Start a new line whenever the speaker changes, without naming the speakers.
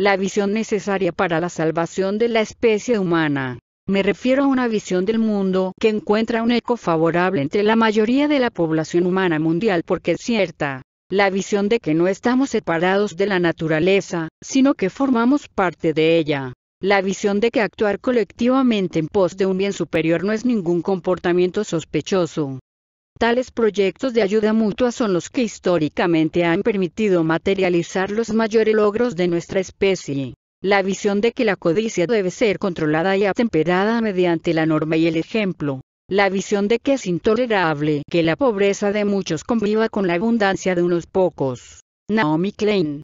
la visión necesaria para la salvación de la especie humana. Me refiero a una visión del mundo que encuentra un eco favorable entre la mayoría de la población humana mundial porque es cierta. La visión de que no estamos separados de la naturaleza, sino que formamos parte de ella. La visión de que actuar colectivamente en pos de un bien superior no es ningún comportamiento sospechoso, Tales proyectos de ayuda mutua son los que históricamente han permitido materializar los mayores logros de nuestra especie. La visión de que la codicia debe ser controlada y atemperada mediante la norma y el ejemplo. La visión de que es intolerable que la pobreza de muchos conviva con la abundancia de unos pocos. Naomi Klein